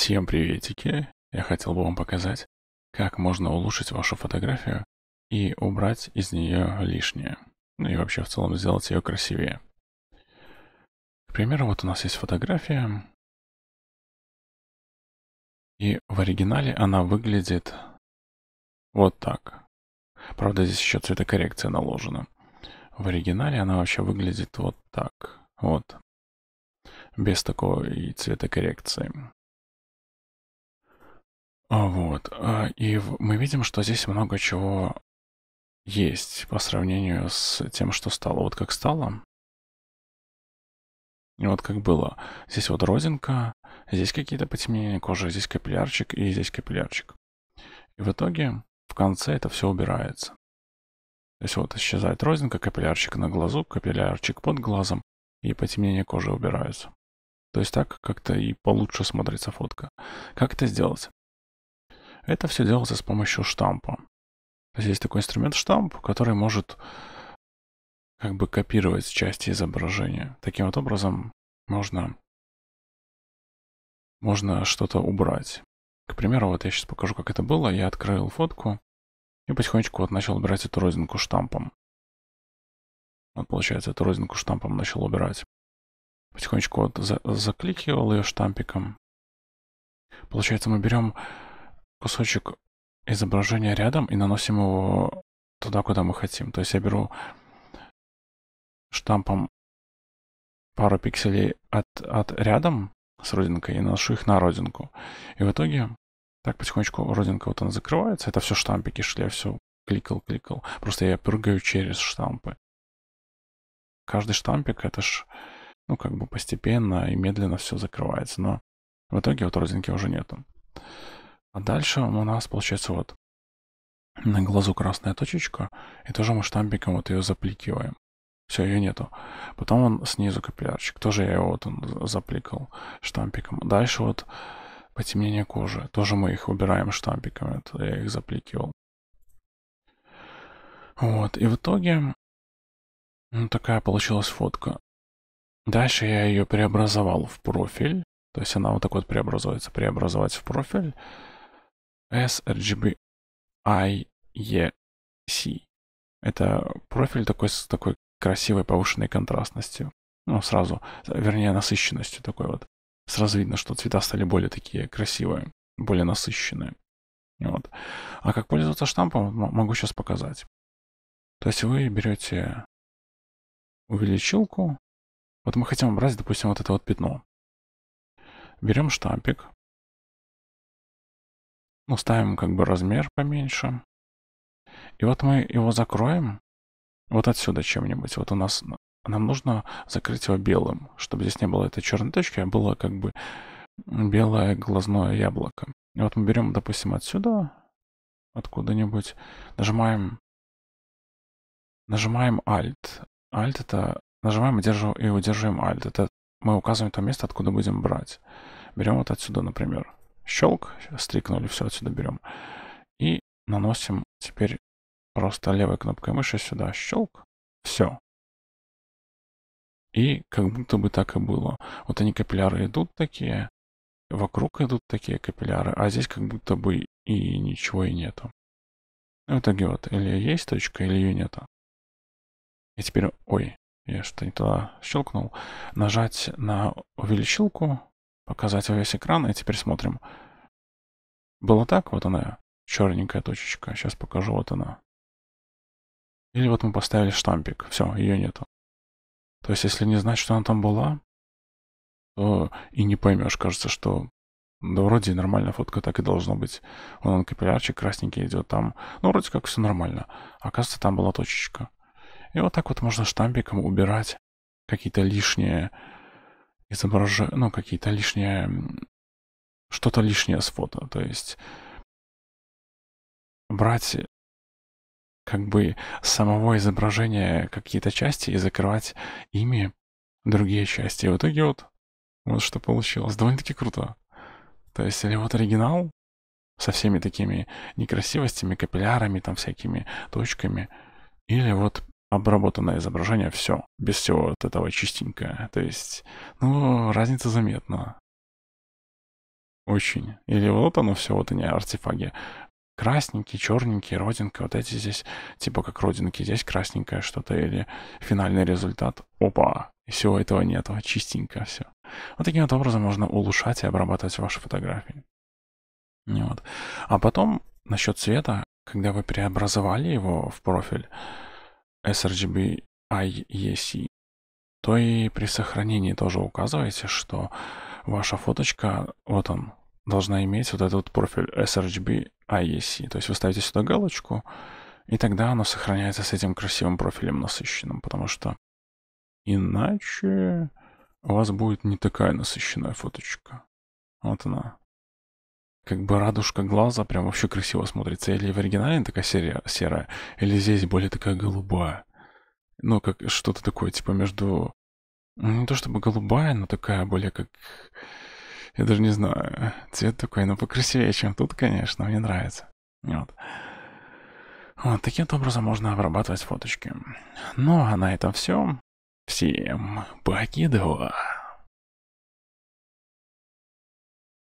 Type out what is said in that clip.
Всем приветики! Я хотел бы вам показать, как можно улучшить вашу фотографию и убрать из нее лишнее. Ну и вообще в целом сделать ее красивее. К примеру, вот у нас есть фотография. И в оригинале она выглядит вот так. Правда, здесь еще цветокоррекция наложена. В оригинале она вообще выглядит вот так. Вот. Без такой цветокоррекции. А, вот. А, и мы видим, что здесь много чего есть по сравнению с тем, что стало. Вот как стало. И вот как было. Здесь вот родинка, здесь какие-то потемнения кожи, здесь капиллярчик и здесь капиллярчик. И в итоге в конце это все убирается. То есть вот исчезает розинка, капиллярчик на глазу, капиллярчик под глазом и потемнение кожи убираются. То есть так как-то и получше смотрится фотка. Как это сделать? Это все делается с помощью штампа. То есть есть такой инструмент штамп, который может как бы копировать части изображения. Таким вот образом можно, можно что-то убрать. К примеру, вот я сейчас покажу, как это было. Я открыл фотку и потихонечку вот начал убирать эту розинку штампом. Вот получается, эту розинку штампом начал убирать. Потихонечку вот за закликивал ее штампиком. Получается, мы берем кусочек изображения рядом и наносим его туда, куда мы хотим. То есть я беру штампом пару пикселей от, от рядом с родинкой и наношу их на родинку. И в итоге так потихонечку родинка вот она закрывается. Это все штампики шли, я все кликал, кликал. Просто я прыгаю через штампы. Каждый штампик это ж, ну, как бы постепенно и медленно все закрывается. Но в итоге вот родинки уже нету. А дальше у нас получается вот на глазу красная точечка, и тоже мы штампиком вот ее запликиваем. Все, ее нету. Потом он снизу капиллярчик. Тоже я его вот он запликал штампиком. Дальше вот потемнение кожи. Тоже мы их убираем штампиками. Это я их запликивал. Вот. И в итоге ну, такая получилась фотка. Дальше я ее преобразовал в профиль. То есть она вот так вот преобразуется. Преобразовать в профиль sRGBIEC. Это профиль такой с такой красивой повышенной контрастностью. Ну, сразу, вернее, насыщенностью такой вот. Сразу видно, что цвета стали более такие красивые, более насыщенные. Вот. А как пользоваться штампом, могу сейчас показать. То есть вы берете увеличилку. Вот мы хотим убрать, допустим, вот это вот пятно. Берем штампик, ну, ставим как бы размер поменьше. И вот мы его закроем вот отсюда чем-нибудь. Вот у нас нам нужно закрыть его белым, чтобы здесь не было этой черной точки, а было как бы белое глазное яблоко. И вот мы берем, допустим, отсюда, откуда-нибудь, нажимаем, нажимаем Alt. Alt это, нажимаем и, и удерживаем Alt. Это мы указываем то место, откуда будем брать. Берем вот отсюда, например щелк, стрикнули, все отсюда берем. И наносим теперь просто левой кнопкой мыши сюда щелк, все. И как будто бы так и было. Вот они капилляры идут такие, вокруг идут такие капилляры, а здесь как будто бы и ничего и нету. Ну, в итоге вот или есть точка, или ее нету. И теперь, ой, я что-то не туда щелкнул. Нажать на увеличилку, показать весь экран, и теперь смотрим. Было так, вот она, черненькая точечка. Сейчас покажу, вот она. Или вот мы поставили штампик. Все, ее нету. То есть, если не знать, что она там была, то и не поймешь. Кажется, что да вроде нормальная фотка так и должно быть. Вон он капиллярчик красненький идет там. Ну, вроде как все нормально. Оказывается, там была точечка. И вот так вот можно штампиком убирать какие-то лишние изображение, ну, какие-то лишние, что-то лишнее с фото. То есть брать как бы самого изображения какие-то части и закрывать ими другие части. И в итоге вот, вот что получилось. Довольно-таки круто. То есть или вот оригинал со всеми такими некрасивостями, капиллярами, там всякими точками, или вот обработанное изображение, все, без всего вот этого чистенькое. То есть, ну, разница заметна. Очень. Или вот оно все, вот они, артефаги. красненькие, черненькие, родинка, вот эти здесь, типа как родинки, здесь красненькое что-то, или финальный результат. Опа, всего этого нету, чистенько все. Вот таким вот образом можно улучшать и обрабатывать ваши фотографии. Вот. А потом насчет цвета, когда вы преобразовали его в профиль, sRGB IEC, то и при сохранении тоже указываете, что ваша фоточка, вот он, должна иметь вот этот профиль sRGB IEC. То есть вы ставите сюда галочку, и тогда оно сохраняется с этим красивым профилем насыщенным, потому что иначе у вас будет не такая насыщенная фоточка. Вот она как бы радужка глаза прям вообще красиво смотрится. Или в оригинале такая серия серая, или здесь более такая голубая. Ну, как что-то такое, типа между... Ну, не то чтобы голубая, но такая более как... Я даже не знаю. Цвет такой, но покрасивее, чем тут, конечно. Мне нравится. Вот. Вот, таким вот образом можно обрабатывать фоточки. Ну, а на этом все. Всем покидова.